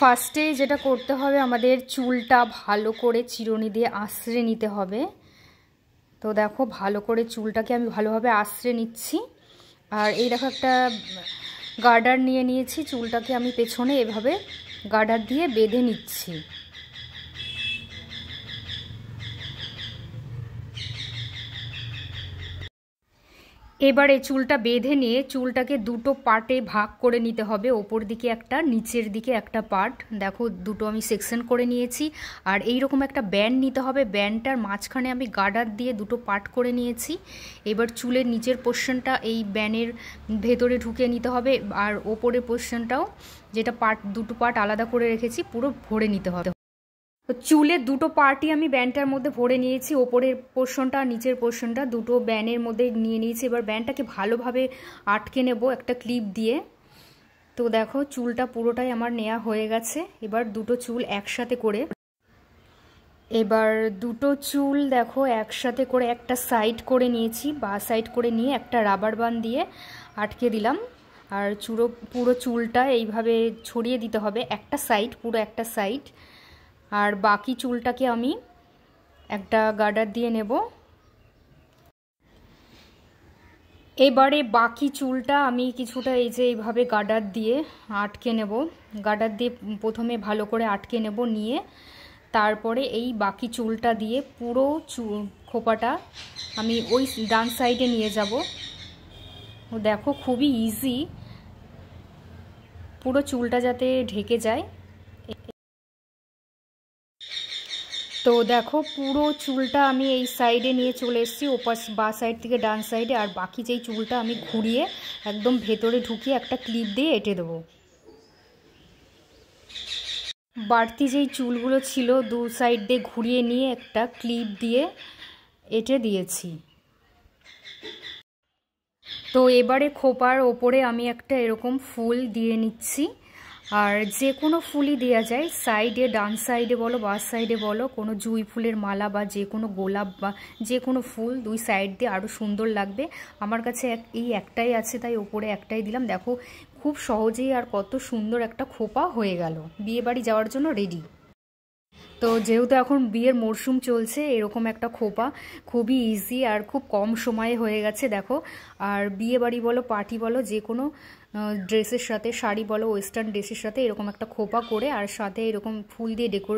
ফার্স্টে যেটা করতে হবে আমাদের চুলটা ভালো করে চিরুনি দিয়ে আশ্রে নিতে হবে তো দেখো ভালো করে চুলটাকে আমি ভালোভাবে আশ্রে নিচ্ছি আর এই দেখো একটা গার্ডার নিয়ে নিয়েছি চুলটাকে আমি পেছনে এভাবে গার্ডার দিয়ে বেঁধে নিচ্ছি এবারে চুলটা বেঁধে নিয়ে চুলটাকে দুটো পার্টে ভাগ করে নিতে হবে ওপর দিকে একটা নিচের দিকে একটা পার্ট দেখো দুটো আমি সেকশন করে নিয়েছি আর এই রকম একটা ব্যান্ড নিতে হবে ব্যান্ডটার মাঝখানে আমি গার্ডার দিয়ে দুটো পার্ট করে নিয়েছি এবার চুলের নিচের পোর্শনটা এই ব্যানের ভেতরে ঢুকে নিতে হবে আর ওপরের পোর্শনটাও যেটা পার্ট দুটো পার্ট আলাদা করে রেখেছি পুরো ভরে নিতে হবে তো চুলের দুটো পার্টি আমি ব্যান্ডটার মধ্যে ভরে নিয়েছি ওপরের পোর্শনটা নিচের পোর্শনটা দুটো ব্যানের মধ্যে নিয়ে নিয়েছি এবার ব্যান্ডটাকে ভালোভাবে আটকে নেব একটা ক্লিপ দিয়ে তো দেখো চুলটা পুরোটাই আমার নেওয়া হয়ে গেছে এবার দুটো চুল একসাথে করে এবার দুটো চুল দেখো একসাথে করে একটা সাইড করে নিয়েছি বা সাইড করে নিয়ে একটা রাবার বান দিয়ে আটকে দিলাম আর চুরো পুরো চুলটা এইভাবে ছড়িয়ে দিতে হবে একটা সাইড পুরো একটা সাইড আর বাকি চুলটাকে আমি একটা গার্ডার দিয়ে নেব এবারে বাকি চুলটা আমি কিছুটা এই যে এইভাবে গার্ডার দিয়ে আটকে নেব গার্ডার দিয়ে প্রথমে ভালো করে আটকে নেব নিয়ে তারপরে এই বাকি চুলটা দিয়ে পুরো চু খোপাটা আমি ওই ডান সাইডে নিয়ে যাব দেখো খুবই ইজি পুরো চুলটা যাতে ঢেকে যায় তো দেখো পুরো চুলটা আমি এই সাইডে নিয়ে চলে এসেছি ওপাস বা সাইড থেকে ডান সাইডে আর বাকি যেই চুলটা আমি ঘুরিয়ে একদম ভেতরে ঢুকিয়ে একটা ক্লিপ দিয়ে এঁটে দেবো বাড়তি যেই চুলগুলো ছিল দু সাইড দিয়ে ঘুরিয়ে নিয়ে একটা ক্লিপ দিয়ে এঁটে দিয়েছি তো এবারে খোপার ওপরে আমি একটা এরকম ফুল দিয়ে নিচ্ছি আর যে কোনো ফুলই দেওয়া যায় সাইডে ডান সাইডে বলো বা সাইডে বলো কোনো জুঁই ফুলের মালা বা যে কোনো গোলাপ বা যে কোনো ফুল দুই সাইড দিয়ে আরও সুন্দর লাগবে আমার কাছে এক এই একটাই আছে তাই ওপরে একটাই দিলাম দেখো খুব সহজেই আর কত সুন্দর একটা খোপা হয়ে গেল বিয়েবাড়ি যাওয়ার জন্য রেডি তো যেহেতু এখন বিয়ের মরশুম চলছে এরকম একটা খোপা খুবই ইজি আর খুব কম সময়ে হয়ে গেছে দেখো আর বিয়ে বাড়ি বলো পার্টি বলো যে কোনো ড্রেসের সাথে শাড়ি বলো ওয়েস্টার্ন ড্রেসের সাথে এরকম একটা খোপা করে আর সাথে এরকম ফুল দিয়ে ডেকোরেট